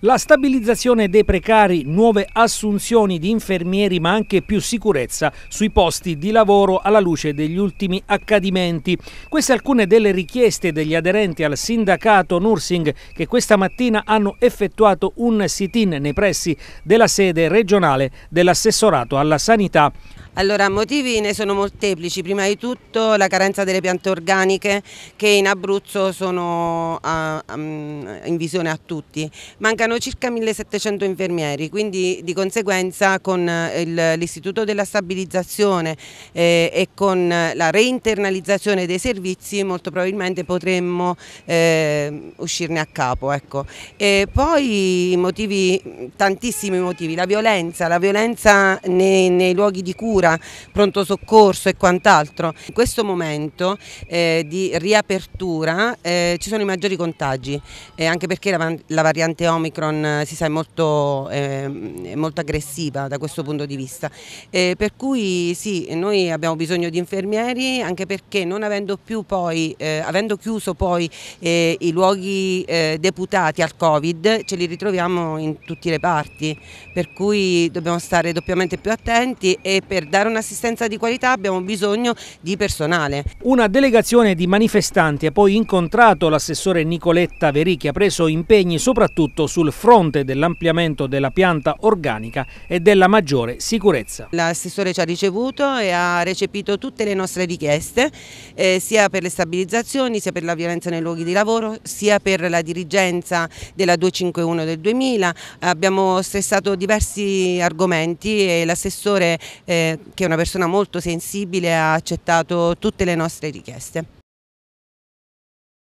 La stabilizzazione dei precari, nuove assunzioni di infermieri ma anche più sicurezza sui posti di lavoro alla luce degli ultimi accadimenti. Queste alcune delle richieste degli aderenti al sindacato Nursing che questa mattina hanno effettuato un sit-in nei pressi della sede regionale dell'assessorato alla sanità. Allora, motivi ne sono molteplici, prima di tutto la carenza delle piante organiche che in Abruzzo sono a, ah, a, mm, in visione a tutti, Manca mancano circa 1700 infermieri, quindi di conseguenza con eh, l'istituto della stabilizzazione eh, e con la reinternalizzazione dei servizi molto probabilmente potremmo eh, uscirne a capo. Ecco. poi motivi, tantissimi motivi, la violenza, la violenza nei, nei luoghi di cura, pronto soccorso e quant'altro. In questo momento eh, di riapertura eh, ci sono i maggiori contagi, eh, anche perché la, la variante Omicron Omicron eh, si sa è molto, eh, è molto aggressiva da questo punto di vista, eh, per cui sì, noi abbiamo bisogno di infermieri anche perché non avendo più poi, eh, avendo chiuso poi eh, i luoghi eh, deputati al Covid, ce li ritroviamo in tutte le parti, per cui dobbiamo stare doppiamente più attenti e per dare un'assistenza di qualità abbiamo bisogno di personale. Una delegazione di manifestanti ha poi incontrato l'assessore Nicoletta Vericchi, ha preso impegni soprattutto sul sul fronte dell'ampliamento della pianta organica e della maggiore sicurezza. L'assessore ci ha ricevuto e ha recepito tutte le nostre richieste, eh, sia per le stabilizzazioni, sia per la violenza nei luoghi di lavoro, sia per la dirigenza della 251 del 2000. Abbiamo stressato diversi argomenti e l'assessore, eh, che è una persona molto sensibile, ha accettato tutte le nostre richieste.